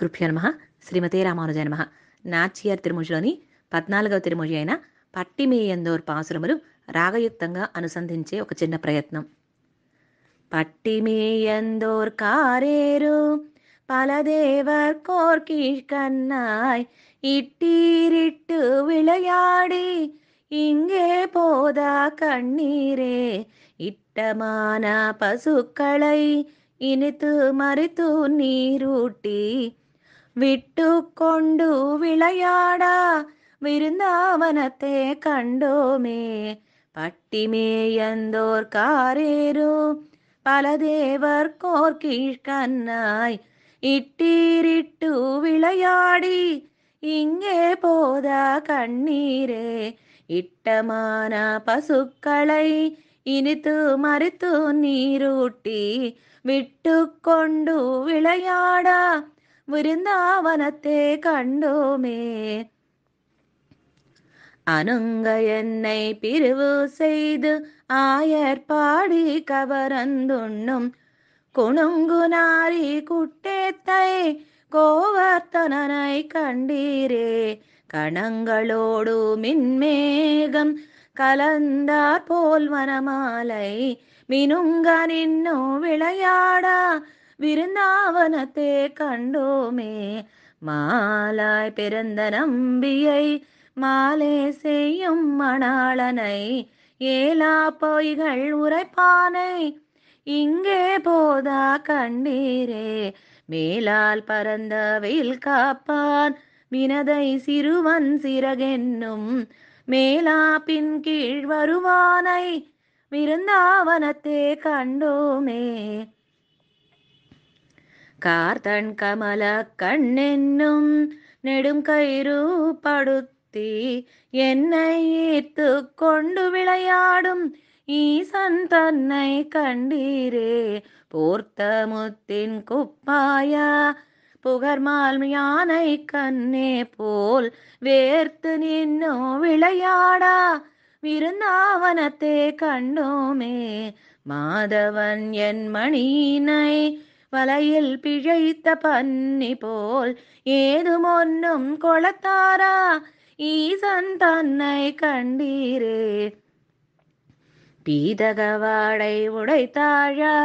కృప్య నమ శ్రీమతే రామానుజయ నమ నాచియార్ తిరుమూజలోని పద్నాలుగవ తిరుమూజి అయిన పట్టిమేయందోర్ పాసురములు రాగయుక్తంగా అనుసంధించే ఒక చిన్న ప్రయత్నం పట్టిమేయందోర్ కారేరు కోర్కి కన్నాయ్ ఇట్టిరిట్టు విలయాడి ఇంగే పోదా కన్నీరే ఇట్టమాన పశుకళై ഇനിത് മറിത്തു നീരൂട്ടി വിട്ടുകൊണ്ടു വിളയാടാ വിരുന്നാവനത്തെ കണ്ടോമേ പട്ടിമേയന്തോർക്കാരേരോ പല ദേവർക്കോർ കീഴ്ക്കന്നായി ഇട്ടീരിട്ടു വിളയാടി ഇങ്ങേ പോതാ കണ്ണീരേ ഇട്ടമാന പശുക്കളെ ഇനിത്തു മരുത്തു നീരൂട്ടി விட்டு கொண்டு விளையாடா விருந்தாவனத்தே கண்டோமே அனுங்க என்னை பிரிவு செய்து ஆயர் பாடி கவரந்துண்ணும் குணுங்கு நாரி குட்டேத்தை கோவர்த்தனனை கண்டீரே கணங்களோடு மின்மேகம் கலந்தார் போல் வனமாலை மினுங்க நின்னோ വിളയാടാ விருந்தாவனத்தே கண்டோமே மாலாய் பிறந்த நம்பியை மாலே செய்யும் மணாளனை ஏலா பொய்கள் உரைப்பானை இங்கே போதா கண்டீரே மேலால் பறந்த வெயில் காப்பான் வினதை சிறுவன் சிறகென்னும் மேலா பின் கீழ் வருவானை விருந்தாவனത്തെ കണ്ടോമേ കാർത്തൺ കമല കണ്ണെന്നും നെടും കയറുപടുത്തി എന്നെ ഈർത്തു കൊണ്ടു വിളയാടും ഈസൻ തന്നെ കണ്ടീരേ പോർത്ത മുത്തിൻ കുപ്പായ புகர்மால் யானை கண்ணே போல் வேர்த்து நின்னோ விளையாடா விருந்தாவனத்தே கண்டோமே மாதவன் என் மணியினை வலையில் பிழைத்த பன்னி போல் ஏதும் ஒன்னும் கொளத்தாரா ஈசன் தன்னை கண்டீரே பீதகவாடை உடைத்தாழா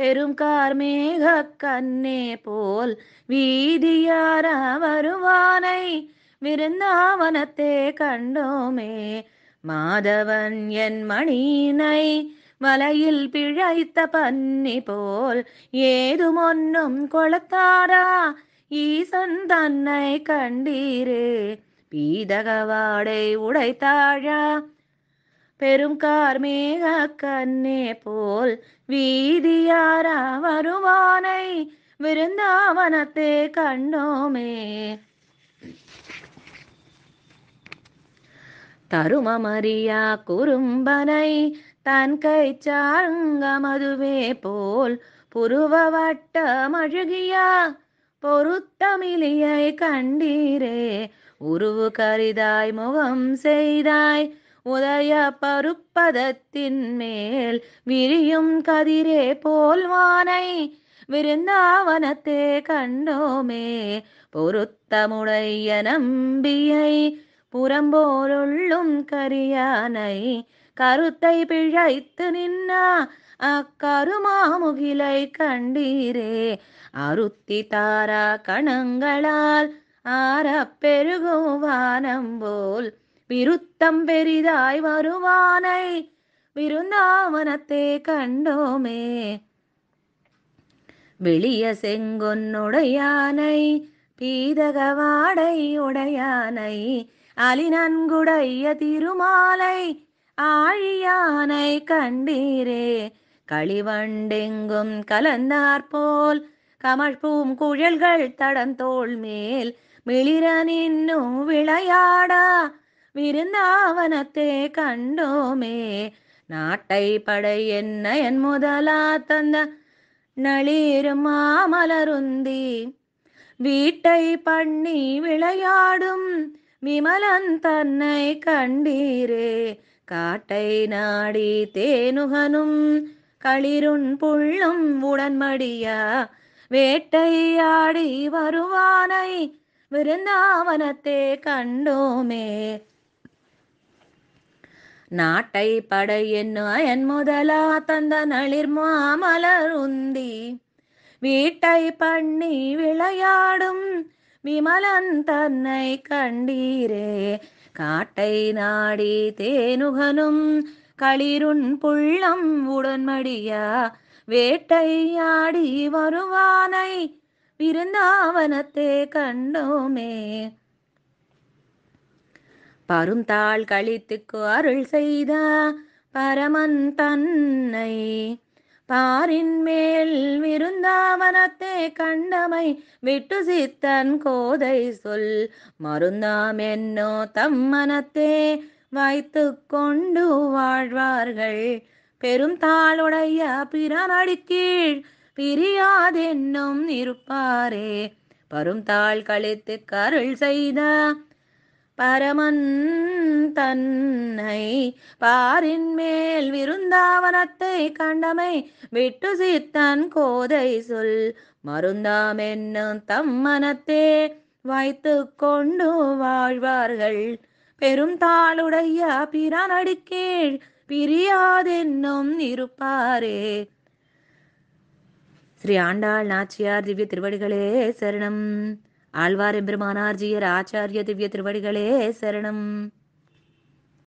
பெரும் கார்மேக கண்ணே போல் வீதியார வருவானை விருந்தாவனத்தே கண்டோமே மாதவன் என் மணியினை மலையில் பிழைத்த பன்னி போல் ஏதும் ஒன்னும் கொளத்தாரா ஈசன் தன்னை கண்டீரே பீதகவாடை உடைத்தாழா பெரும் கார்மேக கண்ணே போல் வீதியாரா வருவானை விருந்தாவனத்தே கண்ணோமே தருமமறியா குறும்பனை தன் கை சார்ங்க மதுவே போல் புருவ வட்ட மழுகியா பொருத்தமிழியை கண்டீரே உருவு கரிதாய் முகம் செய்தாய் உதய பருப்பதத்தின் மேல் விரியும் கதிரே போல் வானை விருந்தாவனத்தே கண்டோமே பொருத்தமுடைய நம்பியை புறம்போருள்ளும் கரியானை கருத்தை பிழைத்து நின்னா அக்கருமாமுகிலை கண்டீரே அருத்தி தாரா கணங்களால் ஆறப்பெருகும் வானம் போல் விருத்தம் பெரிதாய் வருவானை விருந்தாவனத்தை கண்டோமே வெளிய செங்கொன்னுடையானை பீதகவாடை உடையானை அலிநன்குடைய திருமாலை ஆழியானை கண்டீரே களிவண்டெங்கும் கலந்தாற்போல் கமழ்பூம் குழல்கள் தடந்தோள் மேல் மிளிர நின்னும் விளையாடா விருந்தாவனத்தே கண்டோமே நாட்டை படை என்ன என் முதலா தந்த நளிரும் மாமலருந்தி வீட்டை பண்ணி விளையாடும் விமலன் தன்னை கண்டீரே காட்டை நாடி தேனுகனும் களிருண் புள்ளும் உடன்மடியா வேட்டையாடி வருவானை விருந்தாவனத்தே கண்டோமே நாட்டை படை அயன் முதலா தந்த நளிர் மாமலருந்தி வீட்டை பண்ணி விளையாடும் விமலன் தன்னை கண்டீரே காட்டை நாடி தேனுகனும் களிருண் புள்ளம் உடன்மடியா வேட்டையாடி வருவானை விருந்தாவனத்தே கண்டோமே பருந்தாள் கழித்துக்கு அருள் செய்த பரமன் தன்னை பாரின் மேல் விருந்தாவனத்தே கண்டமை விட்டு சித்தன் கோதை சொல் மருந்தாம் என்னோ தம்மனத்தே வைத்து கொண்டு வாழ்வார்கள் பெரும் தாளுடைய பிறனடி கீழ் பிரியாதென்னும் இருப்பாரே பரும் தாள் கழித்து கருள் செய்த பரமன் தன்னை பாரின் மேல் விருந்தாவனத்தை கண்டமை விட்டு சித்தன் கோதை சொல் மருந்தாம் என்னும் தம் மனத்தே வைத்து கொண்டு வாழ்வார்கள் பெரும் தாளுடைய பிறனடிக்கீழ் பிரியாதென்னும் இருப்பாரே ஸ்ரீ ஆண்டாள் நாச்சியார் திவ்ய திருவடிகளே சரணம் ஆழ்வார் எம்பெருமானார் ஜீயர் ஆச்சாரிய திவ்ய திருவடிகளே சரணம்